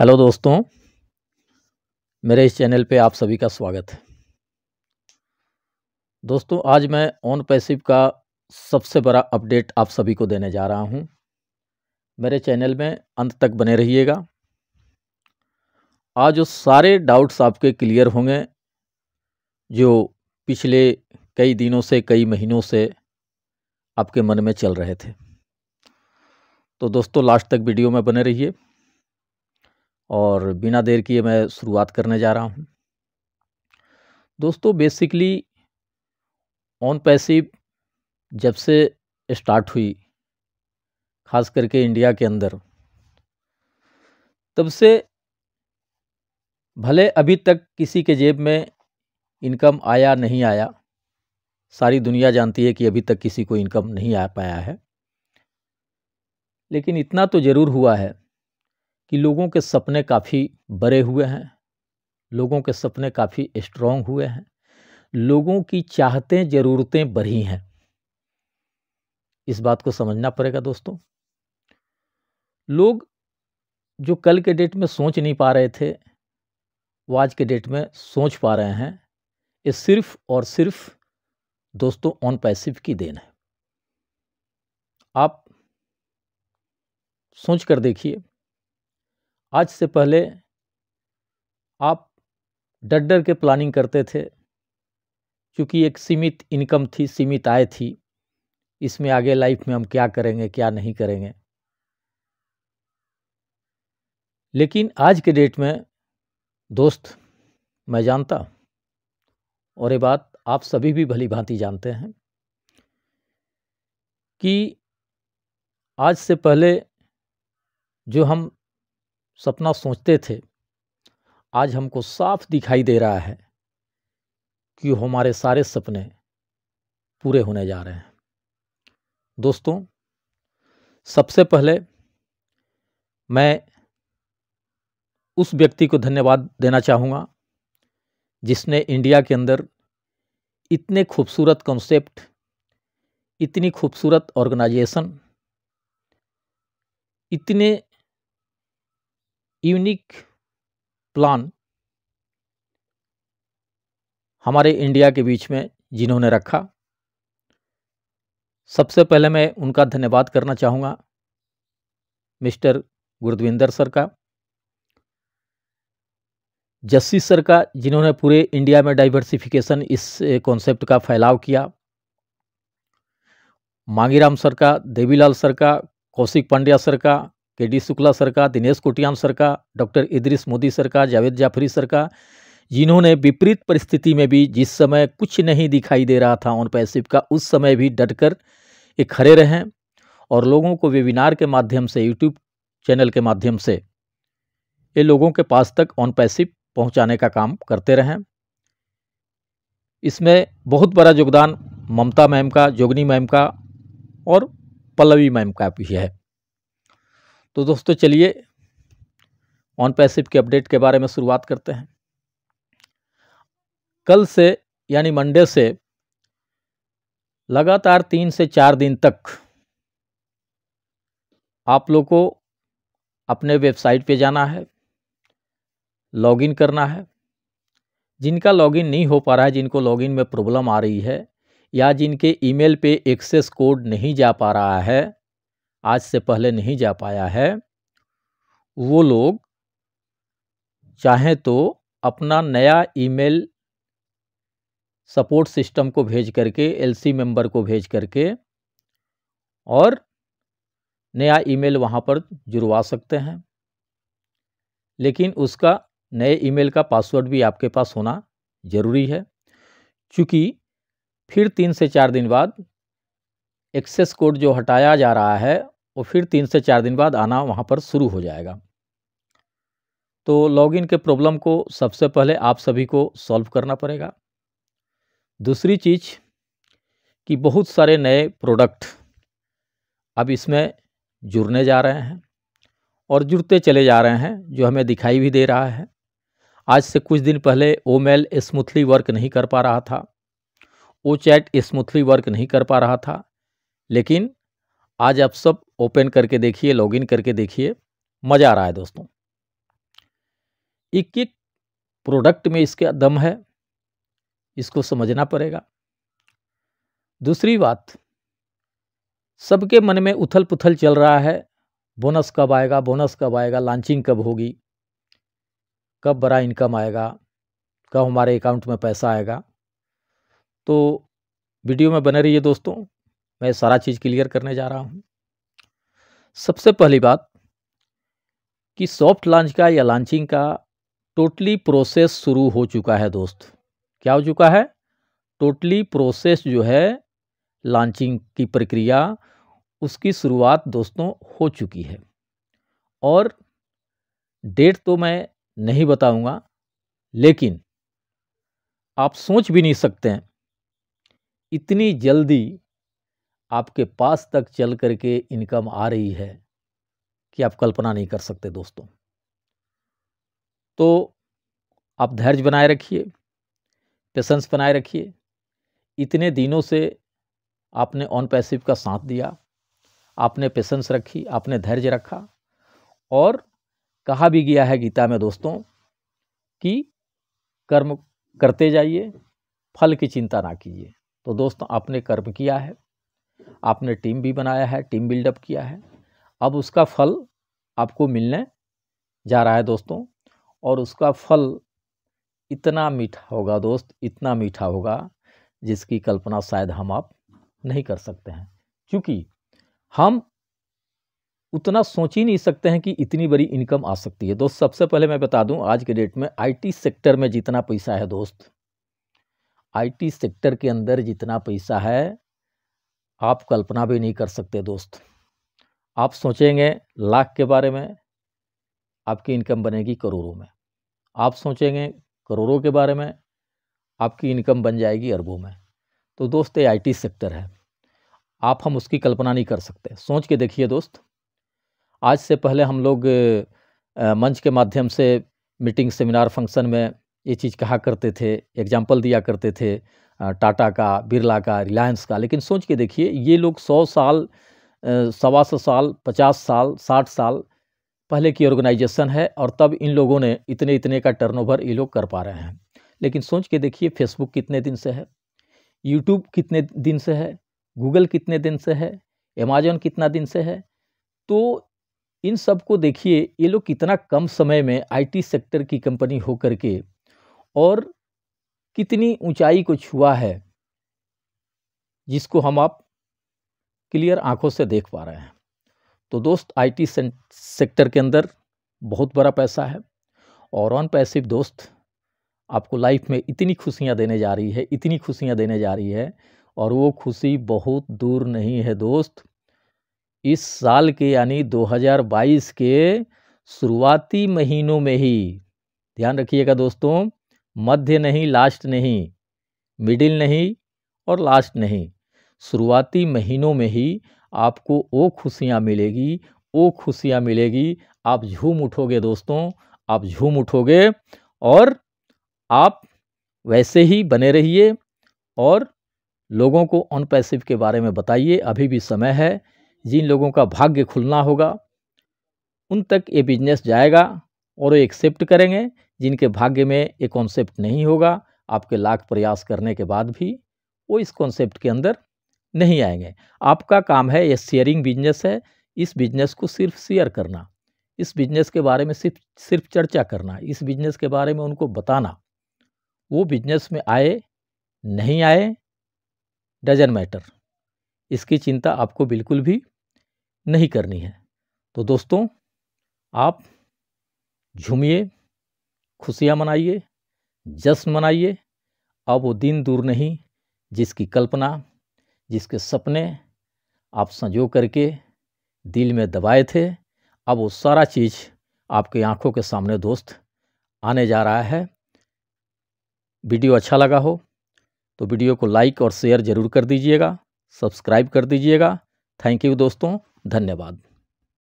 hello दोस्तों मेरे इस चैनल पे आप सभी का स्वागत है दोस्तों आज मैं ऑन पैसिव का सबसे बड़ा अपडेट आप सभी को देने जा रहा हूं मेरे चैनल में अंत तक बने रहिएगा आज जो सारे डाउट्स आपके क्लियर होंगे जो पिछले कई दिनों से कई महीनों से आपके मन में चल रहे थे तो दोस्तों लास्ट तक वीडियो में बने रहिए और बिना देर किए मैं शुरुआत करने जा रहा हूँ दोस्तों बेसिकली ऑन पैसिव जब से स्टार्ट हुई खास करके इंडिया के अंदर तब से भले अभी तक किसी के जेब में इनकम आया नहीं आया सारी दुनिया जानती है कि अभी तक किसी को इनकम नहीं आ पाया है लेकिन इतना तो ज़रूर हुआ है कि लोगों के सपने काफ़ी बड़े हुए हैं लोगों के सपने काफ़ी स्ट्रॉन्ग हुए हैं लोगों की चाहतें ज़रूरतें बढ़ी हैं इस बात को समझना पड़ेगा दोस्तों लोग जो कल के डेट में सोच नहीं पा रहे थे वो आज के डेट में सोच पा रहे हैं ये सिर्फ और सिर्फ दोस्तों ऑन पैसिव की देन है आप सोच कर देखिए आज से पहले आप डर डर के प्लानिंग करते थे क्योंकि एक सीमित इनकम थी सीमित आय थी इसमें आगे लाइफ में हम क्या करेंगे क्या नहीं करेंगे लेकिन आज के डेट में दोस्त मैं जानता और ये बात आप सभी भी भली भांति जानते हैं कि आज से पहले जो हम सपना सोचते थे आज हमको साफ दिखाई दे रहा है कि हमारे सारे सपने पूरे होने जा रहे हैं दोस्तों सबसे पहले मैं उस व्यक्ति को धन्यवाद देना चाहूँगा जिसने इंडिया के अंदर इतने खूबसूरत कॉन्सेप्ट इतनी खूबसूरत ऑर्गेनाइजेशन इतने यूनिक प्लान हमारे इंडिया के बीच में जिन्होंने रखा सबसे पहले मैं उनका धन्यवाद करना चाहूँगा मिस्टर गुरुद्विंदर सर का जस्सी सर का जिन्होंने पूरे इंडिया में डाइवर्सिफिकेशन इस कॉन्सेप्ट का फैलाव किया मांगीराम सर का देवीलाल सर का कौशिक पांड्या सर का के डी शुक्ला सर का दिनेश कोटियाम सर का डॉक्टर इद्रिस मोदी सर का जावेद जाफरी सर का जिन्होंने विपरीत परिस्थिति में भी जिस समय कुछ नहीं दिखाई दे रहा था ऑन पैसिव का उस समय भी डटकर ये खड़े रहें और लोगों को वेबिनार के माध्यम से यूट्यूब चैनल के माध्यम से ये लोगों के पास तक ऑन पैसिव पहुंचाने का काम करते रहें इसमें बहुत बड़ा योगदान ममता मैम का जोगनी मैम का और पल्लवी मैम का भी है तो दोस्तों चलिए ऑन पैसिव के अपडेट के बारे में शुरुआत करते हैं कल से यानी मंडे से लगातार तीन से चार दिन तक आप लोग को अपने वेबसाइट पे जाना है लॉगिन करना है जिनका लॉगिन नहीं हो पा रहा है जिनको लॉगिन में प्रॉब्लम आ रही है या जिनके ईमेल पे एक्सेस कोड नहीं जा पा रहा है आज से पहले नहीं जा पाया है वो लोग चाहें तो अपना नया ईमेल सपोर्ट सिस्टम को भेज करके एलसी मेंबर को भेज करके और नया ईमेल वहाँ पर जुड़वा सकते हैं लेकिन उसका नए ईमेल का पासवर्ड भी आपके पास होना ज़रूरी है क्योंकि फिर तीन से चार दिन बाद एक्सेस कोड जो हटाया जा रहा है वो फिर तीन से चार दिन बाद आना वहाँ पर शुरू हो जाएगा तो लॉगिन के प्रॉब्लम को सबसे पहले आप सभी को सॉल्व करना पड़ेगा दूसरी चीज़ कि बहुत सारे नए प्रोडक्ट अब इसमें जुड़ने जा रहे हैं और जुड़ते चले जा रहे हैं जो हमें दिखाई भी दे रहा है आज से कुछ दिन पहले ओ मेल स्मूथली वर्क नहीं कर पा रहा था ओ चैट स्मूथली वर्क नहीं कर पा रहा था लेकिन आज आप सब ओपन करके देखिए लॉगिन करके देखिए मज़ा आ रहा है दोस्तों एक एक प्रोडक्ट में इसका दम है इसको समझना पड़ेगा दूसरी बात सबके मन में उथल पुथल चल रहा है बोनस कब आएगा बोनस कब आएगा लॉन्चिंग कब होगी कब बड़ा इनकम आएगा कब हमारे अकाउंट में पैसा आएगा तो वीडियो में बने रहिए दोस्तों मैं सारा चीज़ क्लियर करने जा रहा हूँ सबसे पहली बात कि सॉफ्ट लॉन्च का या लॉन्चिंग का टोटली प्रोसेस शुरू हो चुका है दोस्त क्या हो चुका है टोटली प्रोसेस जो है लॉन्चिंग की प्रक्रिया उसकी शुरुआत दोस्तों हो चुकी है और डेट तो मैं नहीं बताऊंगा लेकिन आप सोच भी नहीं सकते हैं इतनी जल्दी आपके पास तक चल करके इनकम आ रही है कि आप कल्पना नहीं कर सकते दोस्तों तो आप धैर्य बनाए रखिए पेशेंस बनाए रखिए इतने दिनों से आपने ऑन पैसिव का साथ दिया आपने पेशेंस रखी आपने धैर्य रखा और कहा भी गया है गीता में दोस्तों कि कर्म करते जाइए फल की चिंता ना कीजिए तो दोस्तों आपने कर्म किया है आपने टीम भी बनाया है टीम बिल्डअप किया है अब उसका फल आपको मिलने जा रहा है दोस्तों और उसका फल इतना मीठा होगा दोस्त इतना मीठा होगा जिसकी कल्पना शायद हम आप नहीं कर सकते हैं क्योंकि हम उतना सोच ही नहीं सकते हैं कि इतनी बड़ी इनकम आ सकती है दोस्त सबसे पहले मैं बता दूं आज के डेट में आईटी सेक्टर में जितना पैसा है दोस्त आईटी सेक्टर के अंदर जितना पैसा है आप कल्पना भी नहीं कर सकते दोस्त आप सोचेंगे लाख के बारे में आपकी इनकम बनेगी करोड़ों में आप सोचेंगे करोड़ों के बारे में आपकी इनकम बन जाएगी अरबों में तो दोस्त ये आईटी सेक्टर है आप हम उसकी कल्पना नहीं कर सकते सोच के देखिए दोस्त आज से पहले हम लोग मंच के माध्यम से मीटिंग सेमिनार फंक्शन में ये चीज़ कहा करते थे एग्जाम्पल दिया करते थे टाटा का बिरला का रिलायंस का लेकिन सोच के देखिए ये लोग सौ साल सवा सौ साल पचास साल साठ साल पहले की ऑर्गेनाइजेशन है और तब इन लोगों ने इतने इतने का टर्नओवर ये लोग कर पा रहे हैं लेकिन सोच के देखिए फेसबुक कितने दिन से है यूट्यूब कितने दिन से है गूगल कितने दिन से है अमेजोन कितना दिन से है तो इन सब को देखिए ये लोग कितना कम समय में आईटी सेक्टर की कंपनी हो करके और कितनी ऊंचाई को छुआ है जिसको हम आप क्लियर आंखों से देख पा रहे हैं तो दोस्त आईटी सेक्टर के अंदर बहुत बड़ा पैसा है और ऑन पैसिव दोस्त आपको लाइफ में इतनी खुशियाँ देने जा रही है इतनी खुशियाँ देने जा रही है और वो खुशी बहुत दूर नहीं है दोस्त इस साल के यानी 2022 के शुरुआती महीनों में ही ध्यान रखिएगा दोस्तों मध्य नहीं लास्ट नहीं मिडिल नहीं और लास्ट नहीं शुरुआती महीनों में ही आपको वो खुशियाँ मिलेगी वो खुशियाँ मिलेगी आप झूम उठोगे दोस्तों आप झूम उठोगे और आप वैसे ही बने रहिए और लोगों को ऑन पैसिव के बारे में बताइए अभी भी समय है जिन लोगों का भाग्य खुलना होगा उन तक ये बिजनेस जाएगा और वो एक्सेप्ट करेंगे जिनके भाग्य में ये कॉन्सेप्ट नहीं होगा आपके लाख प्रयास करने के बाद भी वो इस कॉन्सेप्ट के अंदर नहीं आएंगे आपका काम है ये शेयरिंग बिजनेस है इस बिजनेस को सिर्फ शेयर करना इस बिजनेस के बारे में सिर्फ सिर्फ चर्चा करना इस बिजनेस के बारे में उनको बताना वो बिजनेस में आए नहीं आए डजन मैटर इसकी चिंता आपको बिल्कुल भी नहीं करनी है तो दोस्तों आप झूमिए खुशियाँ मनाइए जश्न मनाइए अब वो दिन दूर नहीं जिसकी कल्पना जिसके सपने आप संजो करके दिल में दबाए थे अब वो सारा चीज़ आपके आंखों के सामने दोस्त आने जा रहा है वीडियो अच्छा लगा हो तो वीडियो को लाइक और शेयर ज़रूर कर दीजिएगा सब्सक्राइब कर दीजिएगा थैंक यू दोस्तों धन्यवाद